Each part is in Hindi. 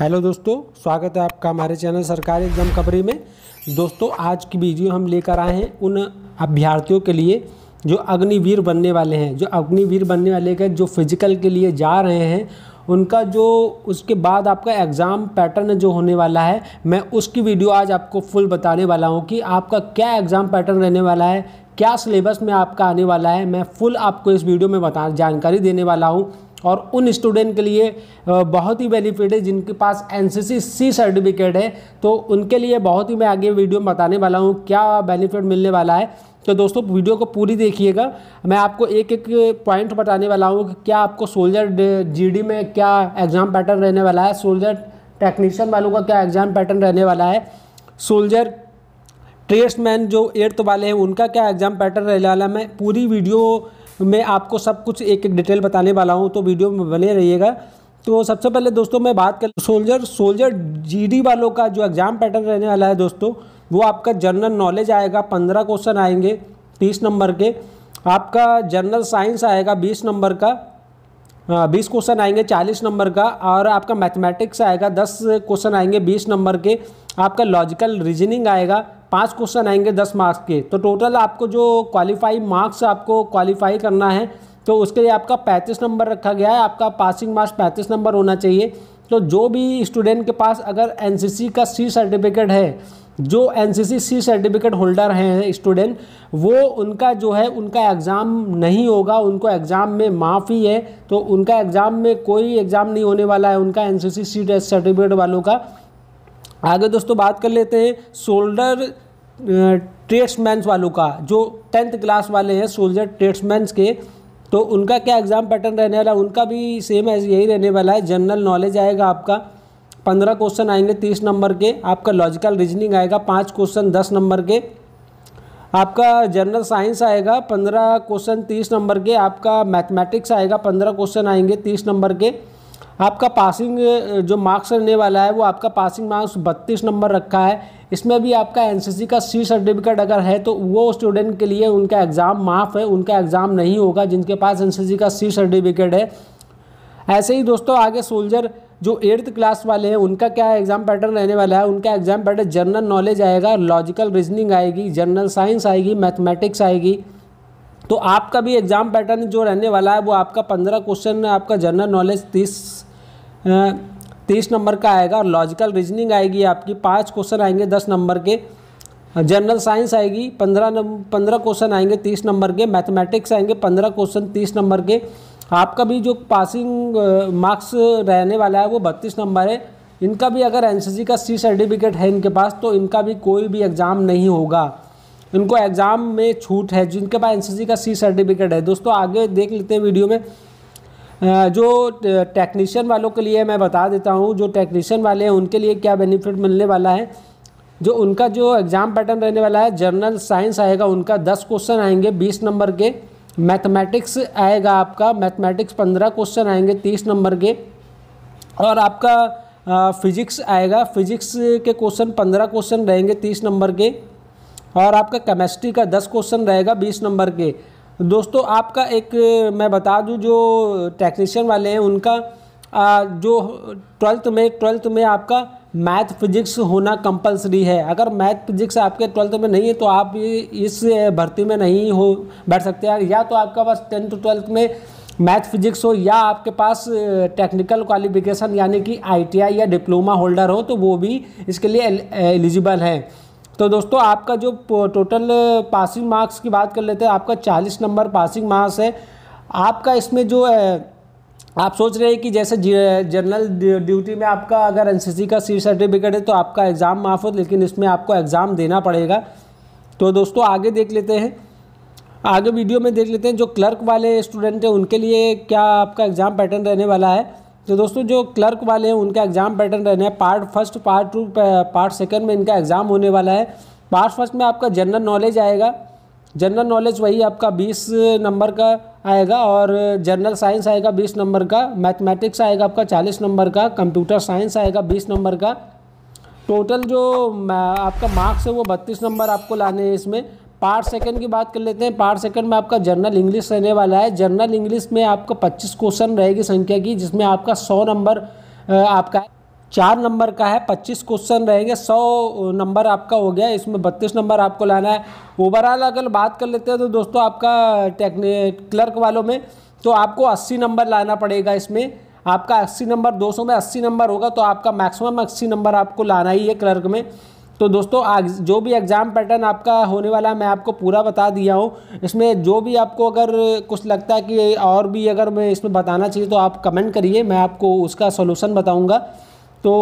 हेलो दोस्तों स्वागत है आपका हमारे चैनल सरकारी एग्जाम खबरी में दोस्तों आज की वीडियो हम लेकर आए हैं उन अभ्यर्थियों के लिए जो अग्निवीर बनने वाले हैं जो अग्निवीर बनने वाले के जो फिजिकल के लिए जा रहे हैं उनका जो उसके बाद आपका एग्ज़ाम पैटर्न जो होने वाला है मैं उसकी वीडियो आज आपको फुल बताने वाला हूँ कि आपका क्या एग्ज़ाम पैटर्न रहने वाला है क्या सिलेबस में आपका आने वाला है मैं फुल आपको इस वीडियो में बता जानकारी देने वाला हूँ और उन स्टूडेंट के लिए बहुत ही बेनिफिट है जिनके पास एन सी सर्टिफिकेट है तो उनके लिए बहुत ही मैं आगे वीडियो में बताने वाला हूँ क्या बेनिफिट मिलने वाला है तो दोस्तों वीडियो को पूरी देखिएगा मैं आपको एक एक पॉइंट बताने वाला हूँ कि क्या आपको सोल्जर डी में क्या एग्ज़ाम पैटर्न रहने वाला है सोल्जर टेक्नीशियन वालों का क्या एग्ज़ाम पैटर्न रहने वाला है सोल्जर ट्रेड्समैन जो एट्थ वाले हैं उनका क्या एग्ज़ाम पैटर्न रहने वाला है मैं पूरी वीडियो मैं आपको सब कुछ एक एक डिटेल बताने वाला हूँ तो वीडियो में बने रहिएगा तो सबसे पहले दोस्तों मैं बात कर सोल्जर सोल्जर जीडी वालों का जो एग्ज़ाम पैटर्न रहने वाला है दोस्तों वो आपका जनरल नॉलेज आएगा पंद्रह क्वेश्चन आएंगे तीस नंबर के आपका जनरल साइंस आएगा बीस नंबर का हाँ, बीस क्वेश्चन आएंगे चालीस नंबर का और आपका मैथमेटिक्स आएगा दस क्वेश्चन आएंगे बीस नंबर के आपका लॉजिकल रीजनिंग आएगा पांच क्वेश्चन आएंगे दस मार्क्स के तो टोटल आपको जो क्वालिफाई मार्क्स आपको क्वालिफाई करना है तो उसके लिए आपका पैंतीस नंबर रखा गया है आपका पासिंग मार्क्स पैंतीस नंबर होना चाहिए तो जो भी स्टूडेंट के पास अगर एन का सी सर्टिफिकेट है जो एन सी सर्टिफिकेट होल्डर हैं स्टूडेंट वो उनका जो है उनका एग्ज़ाम नहीं होगा उनको एग्ज़ाम में माफ़ी है तो उनका एग्ज़ाम में कोई एग्ज़ाम नहीं होने वाला है उनका एन सी सर्टिफिकेट वालों का आगे दोस्तों बात कर लेते हैं शोल्डर ट्रेड्समैन वालों का जो टेंथ क्लास वाले हैं सोल्जर ट्रेड्समैन के तो उनका क्या एग्ज़ाम पैटर्न रहने वाला है उनका भी सेम एज यही रहने वाला है जनरल नॉलेज आएगा आपका पंद्रह क्वेश्चन आएंगे तीस नंबर के आपका लॉजिकल रीजनिंग आएगा पाँच क्वेश्चन दस नंबर के आपका जनरल साइंस आएगा पंद्रह क्वेश्चन तीस नंबर के आपका मैथमेटिक्स आएगा पंद्रह क्वेश्चन आएंगे तीस नंबर के आपका पासिंग जो मार्क्स रहने वाला है वो आपका पासिंग मार्क्स बत्तीस नंबर रखा है इसमें भी आपका एनसीसी का सी सर्टिफिकेट अगर है तो वो स्टूडेंट के लिए उनका एग्ज़ाम माफ़ है उनका एग्ज़ाम नहीं होगा जिनके पास एनसीसी का सी सर्टिफिकेट है ऐसे ही दोस्तों आगे सोल्जर जो एट्थ क्लास वाले हैं उनका क्या एग्ज़ाम पैटर्न रहने वाला है उनका एग्ज़ाम पैटर्न जनरल नॉलेज आएगा लॉजिकल रीजनिंग आएगी जनरल साइंस आएगी मैथमेटिक्स आएगी तो आपका भी एग्ज़ाम पैटर्न जो रहने वाला है वो आपका पंद्रह क्वेश्चन आपका जनरल नॉलेज तीस तीस नंबर का आएगा और लॉजिकल रीजनिंग आएगी आपकी पाँच क्वेश्चन आएंगे दस नंबर के जनरल साइंस आएगी पंद्रह नंबर पंद्रह क्वेश्चन आएंगे तीस नंबर के मैथमेटिक्स आएंगे पंद्रह क्वेश्चन तीस नंबर के आपका भी जो पासिंग मार्क्स रहने वाला है वो बत्तीस नंबर है इनका भी अगर एन का सी सर्टिफिकेट है इनके पास तो इनका भी कोई भी एग्ज़ाम नहीं होगा इनको एग्ज़ाम में छूट है जिनके पास एन का सी सर्टिफिकेट है दोस्तों आगे देख लेते हैं वीडियो में जो टेक्नीशियन वालों के लिए मैं बता देता हूँ जो टेक्नीशियन वाले हैं उनके लिए क्या बेनिफिट मिलने वाला है जो उनका जो एग्ज़ाम पैटर्न रहने वाला है जर्नल साइंस आएगा उनका दस क्वेश्चन आएंगे बीस नंबर के मैथमेटिक्स आएगा आपका मैथमेटिक्स पंद्रह क्वेश्चन आएंगे तीस नंबर के और आपका फिजिक्स आएगा फिजिक्स के क्वेश्चन पंद्रह क्वेश्चन रहेंगे तीस नंबर के और आपका केमेस्ट्री का दस क्वेश्चन रहेगा बीस नंबर के दोस्तों आपका एक मैं बता दूं जो टेक्नीशियन वाले हैं उनका आ, जो ट्वेल्थ में ट्वेल्थ में आपका मैथ फिजिक्स होना कंपलसरी है अगर मैथ फिजिक्स आपके ट्वेल्थ में नहीं है तो आप इस भर्ती में नहीं हो बैठ सकते हैं या तो आपका पास टेंथ ट्वेल्थ में मैथ फिजिक्स हो या आपके पास टेक्निकल क्वालिफिकेशन यानी कि आईटीआई या डिप्लोमा होल्डर हो तो वो भी इसके लिए एलिजिबल है तो दोस्तों आपका जो टोटल पासिंग मार्क्स की बात कर लेते हैं आपका चालीस नंबर पासिंग मार्क्स है आपका इसमें जो है आप सोच रहे हैं कि जैसे जनरल ड्यूटी में आपका अगर एनसीसी का सी सर्टिफिकेट है तो आपका एग्ज़ाम माफ हो लेकिन इसमें आपको एग्ज़ाम देना पड़ेगा तो दोस्तों आगे देख लेते हैं आगे वीडियो में देख लेते हैं जो क्लर्क वाले स्टूडेंट हैं उनके लिए क्या आपका एग्ज़ाम पैटर्न रहने वाला है तो दोस्तों जो क्लर्क वाले हैं उनका एग्ज़ाम पैटर्न रहना है part first part two part second में इनका एग्ज़ाम होने वाला है पार्ट फर्स्ट में आपका जनरल नॉलेज आएगा जनरल नॉलेज वही आपका 20 नंबर का आएगा और जनरल साइंस आएगा 20 नंबर का मैथमेटिक्स आएगा आपका 40 नंबर का कंप्यूटर साइंस आएगा 20 नंबर का टोटल जो आपका मार्क्स है वो बत्तीस नंबर आपको लाने हैं इसमें पार सेकंड की बात कर लेते हैं पार सेकंड में आपका जनरल इंग्लिश रहने वाला है जनरल इंग्लिश में आपका 25 क्वेश्चन रहेगी संख्या की जिसमें आपका 100 नंबर आपका है चार नंबर का है 25 क्वेश्चन रहेंगे 100 नंबर आपका हो गया इसमें 32 नंबर आपको लाना है ओवरऑल अगर बात कर लेते हैं तो दोस्तों आपका टेक्निक क्लर्क वालों में तो आपको अस्सी नंबर लाना पड़ेगा इसमें आपका अस्सी नंबर दो में अस्सी नंबर होगा तो आपका मैक्सिमम अस्सी नंबर आपको लाना ही है क्लर्क में तो दोस्तों जो भी एग्ज़ाम पैटर्न आपका होने वाला है मैं आपको पूरा बता दिया हूँ इसमें जो भी आपको अगर कुछ लगता है कि और भी अगर मैं इसमें बताना चाहिए तो आप कमेंट करिए मैं आपको उसका सोल्यूसन बताऊँगा तो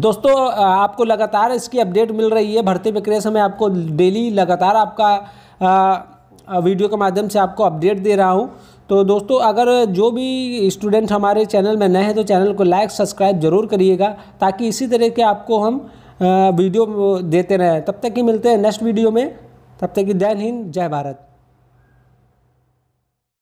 दोस्तों आपको लगातार इसकी अपडेट मिल रही है भर्ती प्रक्रिया से मैं आपको डेली लगातार आपका वीडियो के माध्यम से आपको अपडेट दे रहा हूँ तो दोस्तों अगर जो भी स्टूडेंट हमारे चैनल में नए हैं तो चैनल को लाइक सब्सक्राइब ज़रूर करिएगा ताकि इसी तरह के आपको हम वीडियो देते रहें तब तक ही मिलते हैं नेक्स्ट वीडियो में तब तक कि जय हिंद जय भारत